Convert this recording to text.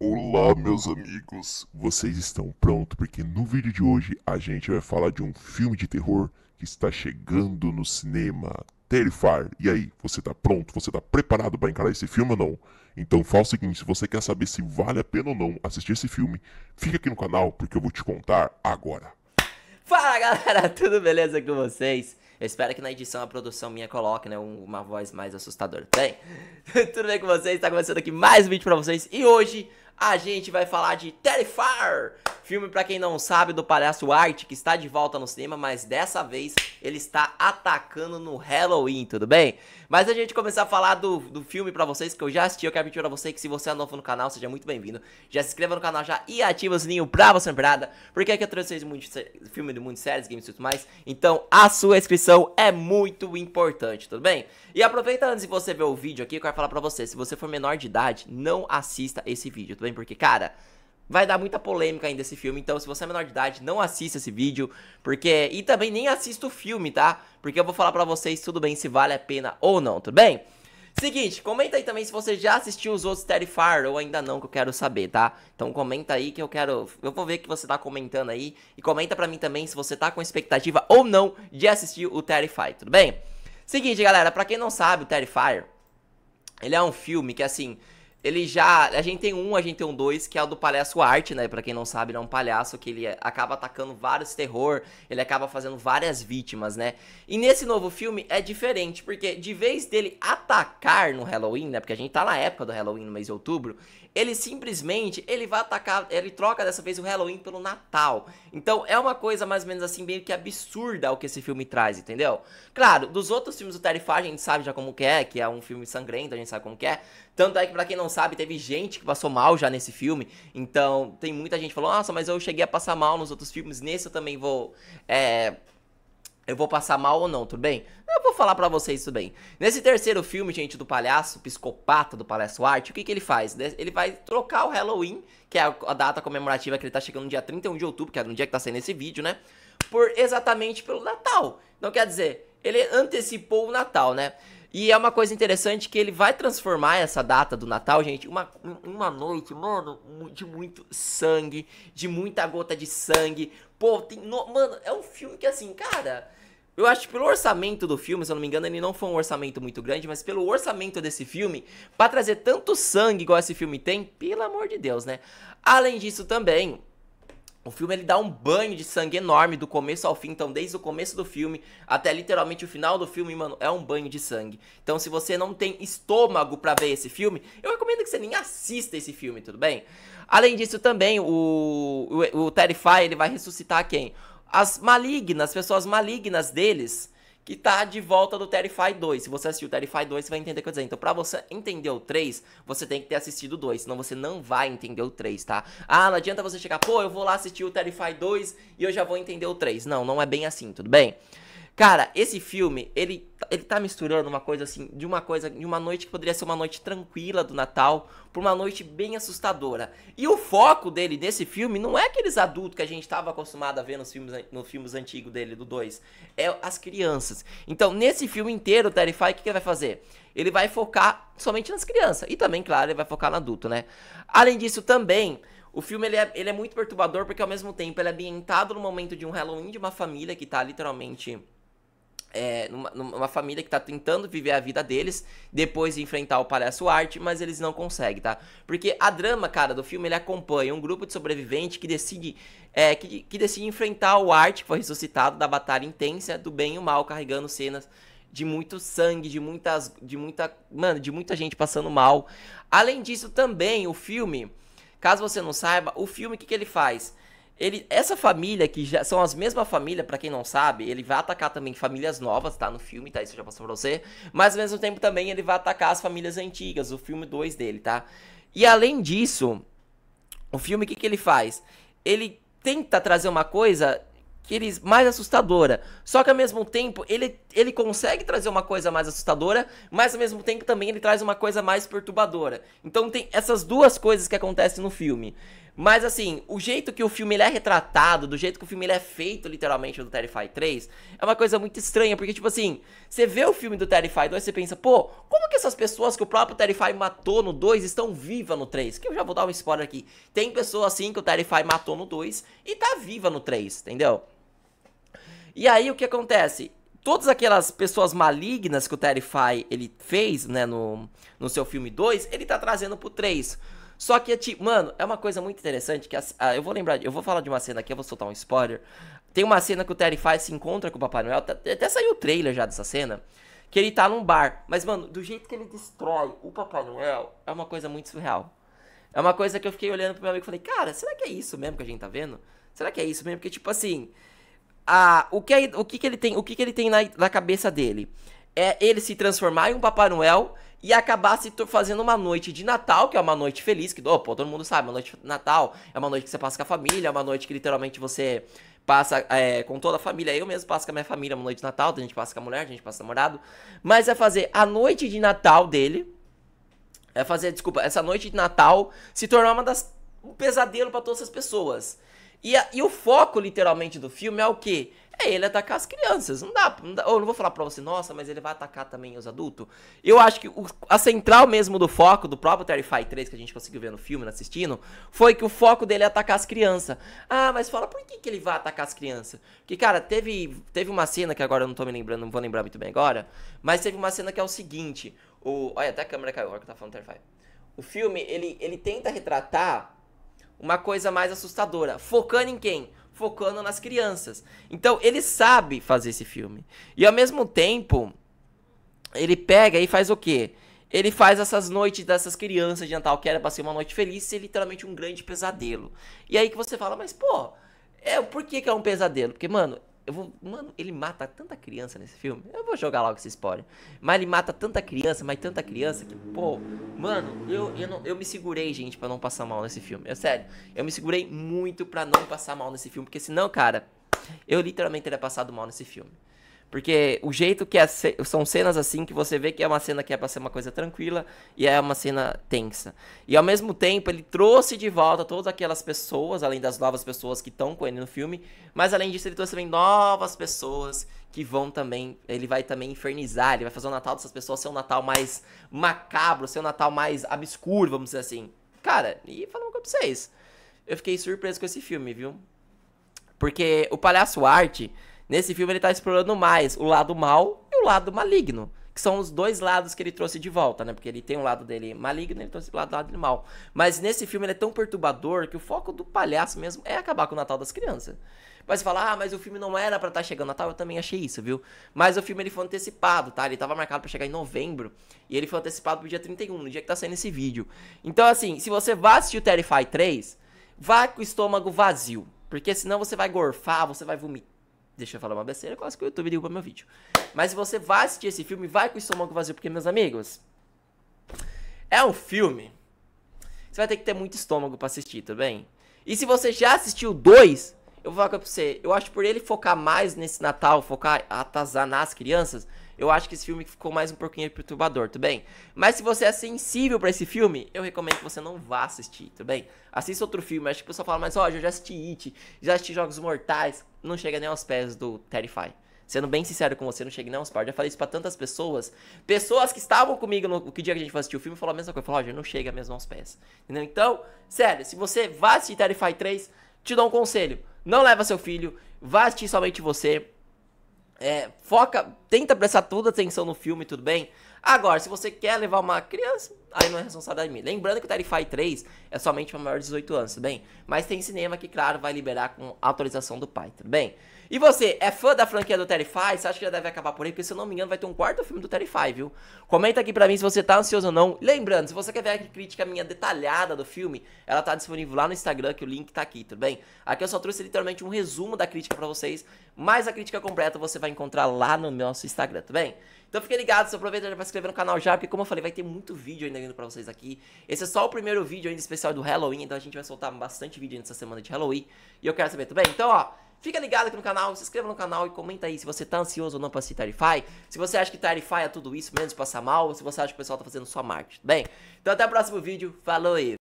Olá, meus amigos! Vocês estão prontos? Porque no vídeo de hoje a gente vai falar de um filme de terror que está chegando no cinema. Terrifier. E aí, você está pronto? Você está preparado para encarar esse filme ou não? Então faça o seguinte, se você quer saber se vale a pena ou não assistir esse filme, fica aqui no canal porque eu vou te contar agora. Fala galera, tudo beleza com vocês? Eu espero que na edição a produção minha coloque, né, uma voz mais assustadora. Bem, tudo bem com vocês? Está começando aqui mais um vídeo para vocês e hoje a gente vai falar de Terrifier, filme para quem não sabe do palhaço Art, que está de volta no cinema, mas dessa vez ele está atacando no Halloween, tudo bem? Mas a gente começar a falar do, do filme para vocês que eu já assisti, eu quero pedir pra você que se você é novo no canal, seja muito bem-vindo. Já se inscreva no canal já e ativa o sininho pra você não porque aqui eu trouxe vocês muito filme de muitas séries, games e tudo mais. Então a sua inscrição é muito importante, tudo bem? E aproveita antes de você ver o vídeo aqui, eu quero falar pra você, se você for menor de idade, não assista esse vídeo, tudo bem? também, porque, cara, vai dar muita polêmica ainda esse filme. Então, se você é menor de idade, não assista esse vídeo, porque e também nem assista o filme, tá? Porque eu vou falar para vocês tudo bem se vale a pena ou não, tudo bem? Seguinte, comenta aí também se você já assistiu os outros Terrifier ou ainda não, que eu quero saber, tá? Então comenta aí que eu quero. Eu vou ver que você tá comentando aí. E comenta pra mim também se você tá com expectativa ou não de assistir o Terrify, tudo bem? Seguinte, galera, pra quem não sabe, o Terrifier, ele é um filme que assim ele já. A gente tem um, a gente tem um dois, que é o do palhaço arte, né? Pra quem não sabe, ele é um palhaço que ele acaba atacando vários terror, ele acaba fazendo várias vítimas, né? E nesse novo filme é diferente, porque de vez dele atacar no Halloween, né? Porque a gente tá na época do Halloween, no mês de outubro, ele simplesmente, ele vai atacar, ele troca dessa vez o Halloween pelo Natal. Então é uma coisa mais ou menos assim, meio que absurda o que esse filme traz, entendeu? Claro, dos outros filmes do Terrify a gente sabe já como que é, que é um filme sangrento, a gente sabe como que é. Tanto é que pra quem não sabe, teve gente que passou mal já nesse filme, então tem muita gente que falou, nossa, mas eu cheguei a passar mal nos outros filmes, nesse eu também vou, é eu vou passar mal ou não, tudo bem? falar para vocês isso bem. Nesse terceiro filme, gente, do palhaço, psicopata do palhaço arte, o que, que ele faz? Né, ele vai trocar o Halloween, que é a data comemorativa que ele tá chegando no dia 31 de outubro, que é no dia que tá saindo esse vídeo, né? Por exatamente pelo Natal. Então quer dizer, ele antecipou o Natal, né? E é uma coisa interessante que ele vai transformar essa data do Natal, gente, uma, uma noite, mano, de muito sangue, de muita gota de sangue. Pô, tem. No, mano, é um filme que assim, cara. Eu acho que pelo orçamento do filme, se eu não me engano, ele não foi um orçamento muito grande, mas pelo orçamento desse filme, para trazer tanto sangue igual esse filme tem, pelo amor de Deus, né? Além disso também, o filme ele dá um banho de sangue enorme do começo ao fim, então desde o começo do filme até literalmente o final do filme, mano, é um banho de sangue. Então se você não tem estômago para ver esse filme, eu recomendo que você nem assista esse filme, tudo bem? Além disso também, o, o, o Terrify ele vai ressuscitar quem? as malignas, as pessoas malignas deles, que tá de volta do Terrify 2. Se você assistiu o Terrify 2, você vai entender o que eu dizendo. Então, pra você entender o 3, você tem que ter assistido o 2, senão você não vai entender o 3, tá? Ah, não adianta você chegar, pô, eu vou lá assistir o Terrify 2 e eu já vou entender o 3. Não, não é bem assim, tudo bem? Cara, esse filme, ele, ele tá misturando uma coisa assim, de uma coisa, de uma noite que poderia ser uma noite tranquila do Natal, pra uma noite bem assustadora. E o foco dele, nesse filme, não é aqueles adultos que a gente estava acostumado a ver nos filmes, nos filmes antigos dele, do 2. É as crianças. Então, nesse filme inteiro, o Terrify, o que, que ele vai fazer? Ele vai focar somente nas crianças. E também, claro, ele vai focar no adulto, né? Além disso, também, o filme ele é, ele é muito perturbador, porque ao mesmo tempo ele é ambientado no momento de um Halloween de uma família que tá literalmente é, numa, numa, família que tá tentando viver a vida deles, depois de enfrentar o Palhaço Arte, mas eles não conseguem, tá? Porque a drama, cara, do filme, ele acompanha um grupo de sobreviventes que decide, é, que, que decide enfrentar o Arte, que foi ressuscitado da batalha intensa do bem e o mal, carregando cenas de muito sangue, de muitas, de muita, mano, de muita gente passando mal. Além disso, também, o filme, caso você não saiba, o filme, o que, que ele faz? Ele, essa família, que já são as mesmas famílias, para quem não sabe, ele vai atacar também famílias novas, tá? No filme, tá? Isso já passou pra você. Mas ao mesmo tempo também ele vai atacar as famílias antigas, o filme 2 dele, tá? E além disso, o filme, o que, que ele faz? Ele tenta trazer uma coisa que ele mais assustadora. Só que ao mesmo tempo, ele, ele consegue trazer uma coisa mais assustadora, mas ao mesmo tempo também ele traz uma coisa mais perturbadora. Então tem essas duas coisas que acontecem no filme. Mas assim, o jeito que o filme é retratado, do jeito que o filme é feito, literalmente, do Terrify 3, é uma coisa muito estranha, porque, tipo assim, você vê o filme do Terrify 2 e você pensa, pô, como que essas pessoas que o próprio Terrify matou no 2 estão vivas no 3? Que eu já vou dar um spoiler aqui. Tem pessoa assim que o Terrify matou no 2 e tá viva no 3, entendeu? E aí o que acontece? todas aquelas pessoas malignas que o Terrify ele fez, né, no, no seu filme 2, ele tá trazendo pro 3. Só que, tipo, mano, é uma coisa muito interessante que a, assim, a, ah, eu vou lembrar, eu vou falar de uma cena aqui, eu vou soltar um spoiler. Tem uma cena que o Terry faz, se encontra com o Papai Noel, até saiu o trailer já dessa cena, que ele tá num bar. Mas, mano, do jeito que ele destrói o Papai Noel, é uma coisa muito surreal. É uma coisa que eu fiquei olhando pro meu amigo e falei, cara, será que é isso mesmo que a gente tá vendo? Será que é isso mesmo? Porque, tipo assim, a, o, que, é, o que, que ele tem, o que, que ele tem na, na cabeça dele? é ele se transformar em um Papai Noel e acabar se fazendo uma noite de Natal, que é uma noite feliz, que pô, todo mundo sabe, uma noite de Natal é uma noite que você passa com a família, é uma noite que literalmente você passa é, com toda a família. Eu mesmo passo com a minha família uma noite de Natal, a gente passa com a mulher, a gente passa com o namorado. Mas é fazer a noite de Natal dele, é fazer, desculpa, essa noite de Natal se tornar uma das um pesadelo para todas as pessoas. E, a, e o foco, literalmente, do filme é o quê? É ele atacar as crianças. Não dá, não dá eu não vou falar pra você, nossa, mas ele vai atacar também os adultos. Eu acho que o, a central mesmo do foco do próprio Terrify 3, que a gente conseguiu ver no filme, né, assistindo, foi que o foco dele é atacar as crianças. Ah, mas fala por que, que ele vai atacar as crianças? Porque, cara, teve, teve uma cena que agora eu não tô me lembrando, não vou lembrar muito bem agora, mas teve uma cena que é o seguinte: o. Olha, até a câmera caiu, agora que tá falando Terrify. O filme, ele, ele tenta retratar uma coisa mais assustadora. Focando em quem? Focando nas crianças. Então ele sabe fazer esse filme. E ao mesmo tempo, ele pega e faz o quê? Ele faz essas noites dessas crianças de Natal que era pra ser uma noite feliz ser literalmente um grande pesadelo. E aí que você fala, mas pô, é, por que, que é um pesadelo? Porque, mano, eu vou. Mano, ele mata tanta criança nesse filme. Eu vou jogar logo esse spoiler. Mas ele mata tanta criança, mas tanta criança que, pô. Mano, eu, eu, não, eu me segurei, gente, para não passar mal nesse filme. É sério. Eu me segurei muito para não passar mal nesse filme. Porque senão, cara, eu literalmente teria passado mal nesse filme. Porque o jeito que são cenas assim que você vê que é uma cena que é pra ser uma coisa tranquila e é uma cena tensa. E ao mesmo tempo ele trouxe de volta todas aquelas pessoas, além das novas pessoas que estão com ele no filme, mas além disso ele trouxe também novas pessoas que vão também, ele vai também infernizar, ele vai fazer o Natal dessas pessoas ser um Natal mais macabro, ser um Natal mais obscuro, vamos dizer assim. Cara, e falando com vocês, eu fiquei surpreso com esse filme, viu? Porque o Palhaço Arte Nesse filme ele tá explorando mais o lado mal e o lado maligno. Que são os dois lados que ele trouxe de volta, né? Porque ele tem um lado dele maligno e ele trouxe o lado, dele mal. Mas nesse filme ele é tão perturbador que o foco do palhaço mesmo é acabar com o Natal das crianças. Mas fala, ah, mas o filme não era para estar tá chegando Natal, eu também achei isso, viu? Mas o filme ele foi antecipado, tá? Ele tava marcado para chegar em novembro e ele foi antecipado pro dia 31, no dia que tá saindo esse vídeo. Então, assim, se você vai assistir o Terrify 3, vá com o estômago vazio, porque senão você vai gorfar, você vai vomitar deixa eu falar uma besteira, quase que o YouTube derruba meu vídeo. Mas se você vai assistir esse filme, vai com o estômago vazio, porque, meus amigos, é um filme. Você vai ter que ter muito estômago para assistir, tá bem? E se você já assistiu dois, eu vou falar pra você, eu acho por ele focar mais nesse Natal, focar, atazanar as crianças, eu acho que esse filme ficou mais um pouquinho perturbador, tudo bem? Mas se você é sensível para esse filme, eu recomendo que você não vá assistir, tudo bem? Assista outro filme, acho que o pessoal fala, mas ó, eu já assisti It, já assisti Jogos Mortais, não chega nem aos pés do Terrify. Sendo bem sincero com você, não chega nem aos pés. Eu já falei isso pra tantas pessoas. Pessoas que estavam comigo no que dia que a gente foi assistir o filme falaram a mesma coisa. Falaram, ó, não chega mesmo aos pés. Entendeu? Então, sério, se você vai assistir Terrify 3, te dou um conselho. Não leva seu filho, vá assistir somente você. É, foca, tenta prestar toda a atenção no filme, tudo bem? Agora, se você quer levar uma criança, aí não é responsabilidade minha. Lembrando que o Terrify 3 é somente para maior de 18 anos, tudo bem? Mas tem cinema que, claro, vai liberar com autorização do pai, tudo bem? E você, é fã da franquia do Terrify? Você acha que já deve acabar por aí? Porque se eu não me engano vai ter um quarto filme do Terrify, viu? Comenta aqui pra mim se você tá ansioso ou não. Lembrando, se você quer ver a crítica minha detalhada do filme, ela tá disponível lá no Instagram, que o link tá aqui, tudo bem? Aqui eu só trouxe literalmente um resumo da crítica pra vocês, mas a crítica completa você vai encontrar lá no nosso Instagram, tudo bem? Então fique ligado, se aproveita pra se inscrever no canal já, porque como eu falei, vai ter muito vídeo ainda vindo pra vocês aqui. Esse é só o primeiro vídeo ainda especial do Halloween, então a gente vai soltar bastante vídeo nessa semana de Halloween. E eu quero saber, tudo bem? Então, ó... Fica ligado aqui no canal, se inscreva no canal e comenta aí se você tá ansioso ou não pra assistir Tarify. Se você acha que Tarify é tudo isso, menos passar mal, ou se você acha que o pessoal tá fazendo só marketing, bem? Então até o próximo vídeo, falou aí.